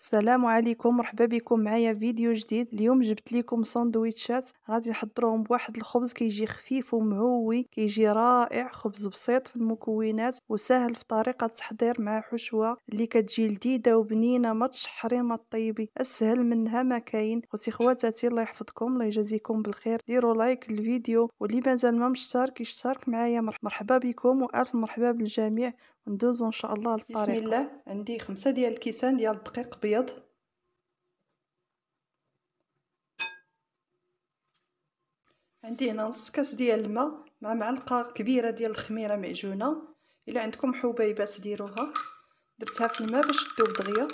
السلام عليكم مرحبا بكم معايا فيديو جديد اليوم جبت لكم ساندويتشات غادي نحضرهم بواحد الخبز كيجي خفيف ومهوي كيجي رائع خبز بسيط في المكونات وسهل في طريقه التحضير مع حشوه اللي كتجي لذيذه وبنينه ما تشحري ما طيبي اسهل منها ما كاين خوتي خواتاتي الله يحفظكم الله يجازيكم بالخير ديروا لايك للفيديو واللي مازال ما مشترك يشترك معايا مرحبا بكم والف مرحبا بالجميع ندوزو ان شاء الله للطريقه بسم الله عندي خمسة ديال الكيسان ديال الدقيق الأبيض عندي هنا نص كاس ديال الماء مع معلقة كبيرة ديال الخميرة معجونة إلا عندكم حبيبات ديروها درتها في الماء باش تذوب دغيا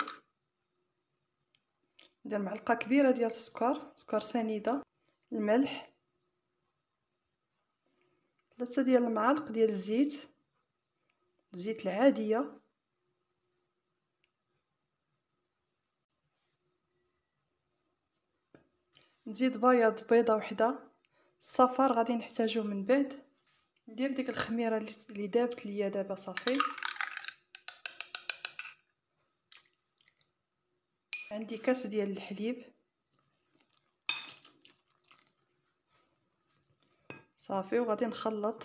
ندير معلقة كبيرة ديال السكر سكر سنيدة الملح ثلاثة ديال المعالق ديال الزيت الزيت العادية نزيد بياض بيضه وحده الصفار غادي نحتاجو من بعد ندير ديك الخميره اللي دابت ليا دابا صافي عندي كاس ديال الحليب صافي وغادي نخلط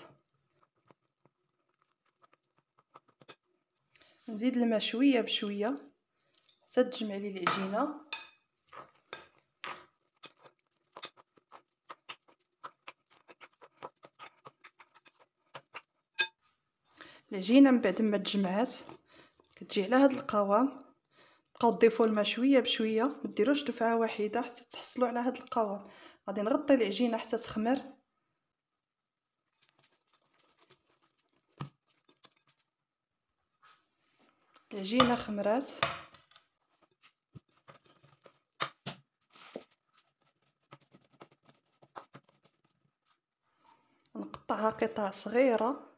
نزيد الماء شويه بشويه حتى تجمع لي العجينه العجينه من بعد ما تجمعات كتجي على هاد القوام بقاو ضيفوا الماء شويه بشويه مديروش دفعه واحده حتى تحصلوا على هاد القوام غادي نغطي العجينه حتى تخمر العجينه خمرات نقطعها قطع صغيره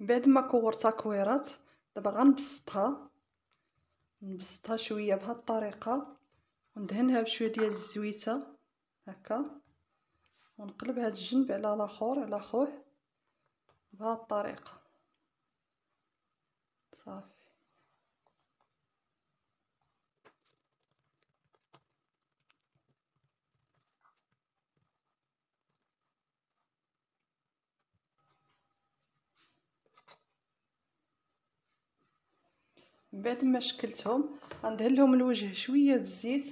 من بعد ما كورتها كويرات دابا غنبسطها نبسطها شويه بهاد الطريقه وندهنها بشويه ديال الزويته هكا ونقلب هاد الجنب على الاخر على خوه بهاد الطريقه صافي بعد ما شكلتهم غندهن لهم الوجه شويه الزيت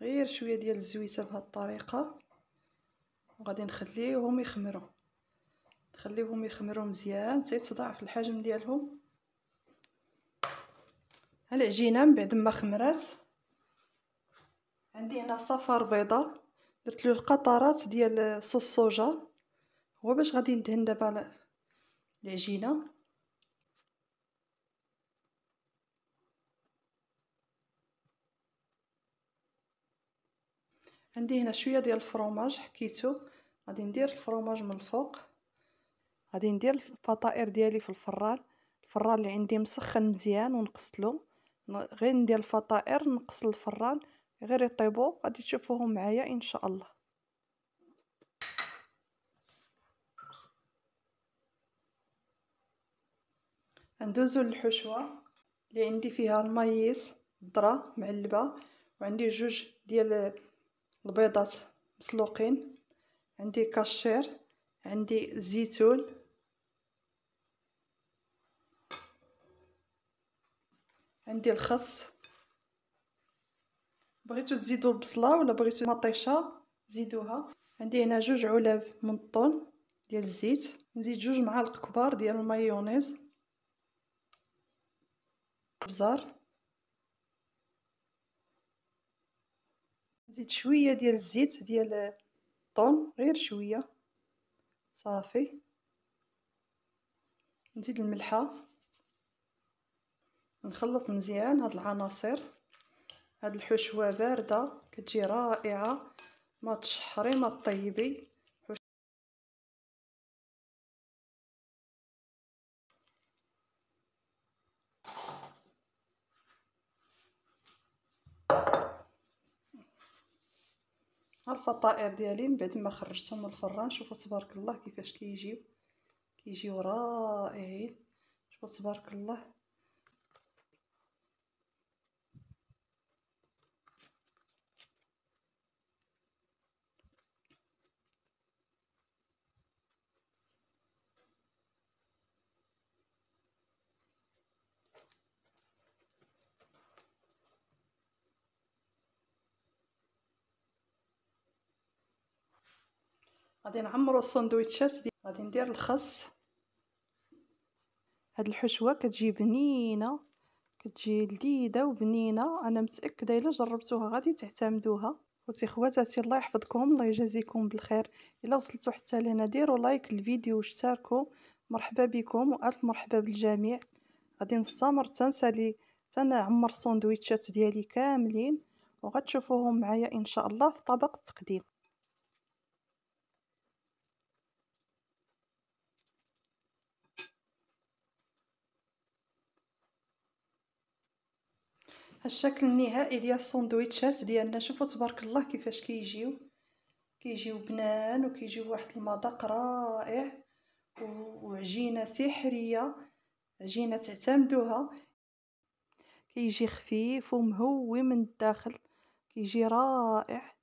غير شويه ديال الزويته بهذه الطريقه وغادي نخليهم يخمروا نخليهم يخمروا مزيان حتى يتضاعف الحجم ديالهم العجينه من بعد ما خمرات عندي هنا صفار بيضه درت له القطرات ديال صوص الصوجه هو باش غادي ندهن دابا العجينه عندي هنا شويه ديال الفروماج حكيتو غادي ندير الفرomage من الفوق غادي ندير الفطائر ديالي في الفران الفران اللي عندي مسخن مزيان ونقصلو غير ندير الفطائر نقص الفران غير يطيبو غادي تشوفوهم معايا ان شاء الله ندوزو للحشوه اللي عندي فيها المايس الذره معلبه وعندي جوج ديال البيضات مسلوقين عندي كاشير عندي الزيتون عندي الخس بغيتو تزيدو البصله ولا بغيتو مطيشه زيدوها عندي هنا جوج علب من الطون ديال الزيت نزيد جوج معالق كبار ديال المايونيز بزار زيد شويه ديال الزيت ديال الطون غير شويه صافي نزيد الملحه نخلط مزيان هاد العناصر هاد الحشوه بارده كتجي رائعه ما تشحري ما طيبي ها الفطائر ديالي من بعد ما خرجتهم من الفران شوفوا تبارك الله كيفاش كيجيو كيجيو رائعين شوفوا تبارك الله غادي نعمرو السندويتشات ديالي غادي ندير الخس هاد الحشوه كتجي بنينه كتجي لذيذه وبنينه انا متاكده الا جربتوها غادي تعتمدوها خوتي خواتاتي الله يحفظكم الله يجازيكم بالخير الا وصلتوا حتى لهنا ديروا لايك للفيديو واشتركوا مرحبا بكم والف مرحبا بالجميع غادي نستمر تنسالي تنعمر السندويتشات ديالي كاملين وغتشوفوهم معايا ان شاء الله في طبق التقديم الشكل النهائي ديال الساندويتشات ديالنا شوفوا تبارك الله كيفاش كيجيو كيجيو بنان وكيجيو واحد المذاق رائع وعجينه سحريه عجينه تعتمدوها كيجي خفيف ومهوي من الداخل كيجي رائع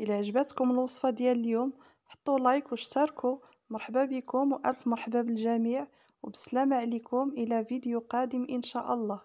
الى عجبتكم الوصفه ديال اليوم حطوا لايك واشتركوا مرحبا بكم والف مرحبا بالجميع وبسلامه عليكم الى فيديو قادم ان شاء الله